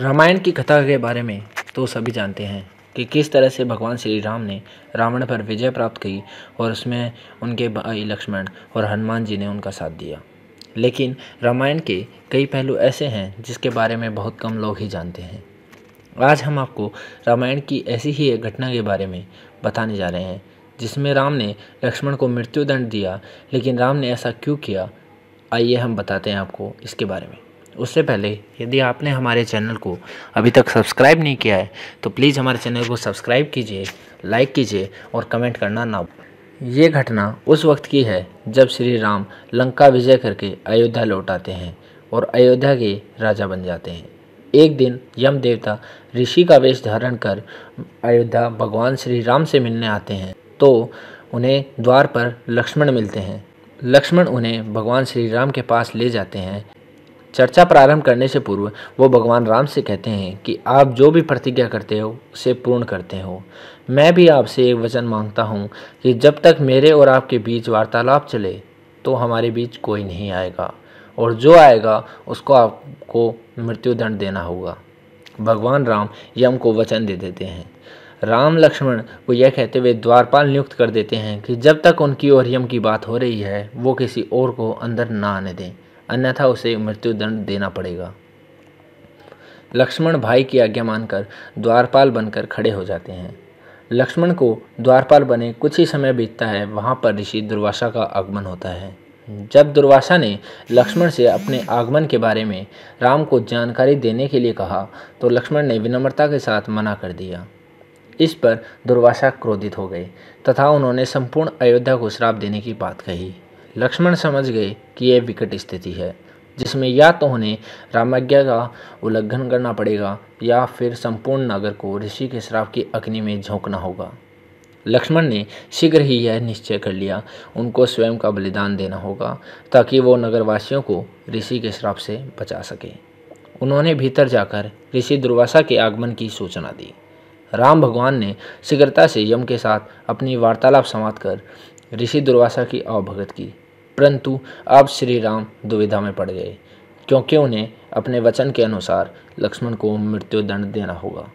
रामायण की कथा के बारे में तो सभी जानते हैं कि किस तरह से भगवान श्री राम ने रावण पर विजय प्राप्त की और उसमें उनके भाई लक्ष्मण और हनुमान जी ने उनका साथ दिया लेकिन रामायण के कई पहलू ऐसे हैं जिसके बारे में बहुत कम लोग ही जानते हैं आज हम आपको रामायण की ऐसी ही एक घटना के बारे में बताने जा रहे हैं जिसमें राम ने लक्ष्मण को मृत्युदंड दिया लेकिन राम ने ऐसा क्यों किया आइए हम बताते हैं आपको इसके बारे में उससे पहले यदि आपने हमारे चैनल को अभी तक सब्सक्राइब नहीं किया है तो प्लीज़ हमारे चैनल को सब्सक्राइब कीजिए लाइक कीजिए और कमेंट करना ना ये घटना उस वक्त की है जब श्री राम लंका विजय करके अयोध्या लौट आते हैं और अयोध्या के राजा बन जाते हैं एक दिन यम देवता ऋषि का वेश धारण कर अयोध्या भगवान श्री राम से मिलने आते हैं तो उन्हें द्वार पर लक्ष्मण मिलते हैं लक्ष्मण उन्हें भगवान श्री राम के पास ले जाते हैं चर्चा प्रारंभ करने से पूर्व वो भगवान राम से कहते हैं कि आप जो भी प्रतिज्ञा करते हो उसे पूर्ण करते हो मैं भी आपसे एक वचन मांगता हूँ कि जब तक मेरे और आपके बीच वार्तालाप चले तो हमारे बीच कोई नहीं आएगा और जो आएगा उसको आपको मृत्युदंड देना होगा भगवान राम यम को वचन दे देते हैं राम लक्ष्मण को यह कहते हुए द्वारपाल नियुक्त कर देते हैं कि जब तक उनकी और यम की बात हो रही है वो किसी और को अंदर ना आने दें अन्यथा उसे मृत्युदंड देना पड़ेगा लक्ष्मण भाई की आज्ञा मानकर द्वारपाल बनकर खड़े हो जाते हैं लक्ष्मण को द्वारपाल बने कुछ ही समय बीतता है वहाँ पर ऋषि दुर्वासा का आगमन होता है जब दुर्वासा ने लक्ष्मण से अपने आगमन के बारे में राम को जानकारी देने के लिए कहा तो लक्ष्मण ने विनम्रता के साथ मना कर दिया इस पर दुर्वासा क्रोधित हो गए तथा उन्होंने संपूर्ण अयोध्या को श्राप देने की बात कही लक्ष्मण समझ गए कि यह विकट स्थिति है जिसमें या तो उन्हें रामाज्ञा का उल्लंघन करना पड़ेगा या फिर संपूर्ण नगर को ऋषि के श्राप की अग्नि में झोंकना होगा लक्ष्मण ने शीघ्र ही यह निश्चय कर लिया उनको स्वयं का बलिदान देना होगा ताकि वो नगरवासियों को ऋषि के श्राप से बचा सके उन्होंने भीतर जाकर ऋषि दुर्वासा के आगमन की सूचना दी राम भगवान ने शीघ्रता से यम के साथ अपनी वार्तालाप समाप्त कर ऋषि दुर्वासा की अवभगत की परंतु अब श्री राम दुविधा में पड़ गए क्योंकि उन्हें अपने वचन के अनुसार लक्ष्मण को मृत्युदंड देना होगा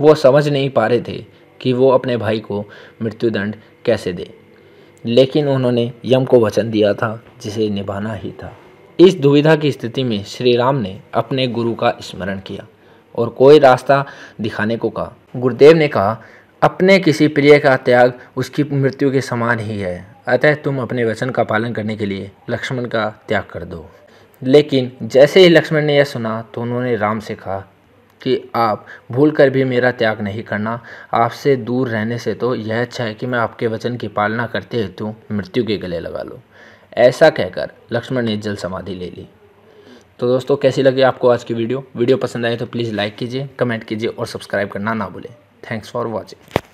वो समझ नहीं पा रहे थे कि वो अपने भाई को मृत्युदंड कैसे दे लेकिन उन्होंने यम को वचन दिया था जिसे निभाना ही था इस दुविधा की स्थिति में श्री राम ने अपने गुरु का स्मरण किया और कोई रास्ता दिखाने को कहा गुरुदेव ने कहा अपने किसी प्रिय का त्याग उसकी मृत्यु के समान ही है अतः तुम अपने वचन का पालन करने के लिए लक्ष्मण का त्याग कर दो लेकिन जैसे ही लक्ष्मण ने यह सुना तो उन्होंने राम से कहा कि आप भूल कर भी मेरा त्याग नहीं करना आपसे दूर रहने से तो यह अच्छा है कि मैं आपके वचन की पालना करते हेतु मृत्यु के गले लगा लूँ ऐसा कहकर लक्ष्मण ने जल समाधि ले ली तो दोस्तों कैसी लगी आपको आज की वीडियो वीडियो पसंद आए तो प्लीज़ लाइक कीजिए कमेंट कीजिए और सब्सक्राइब करना ना भूलें थैंक्स फॉर वॉचिंग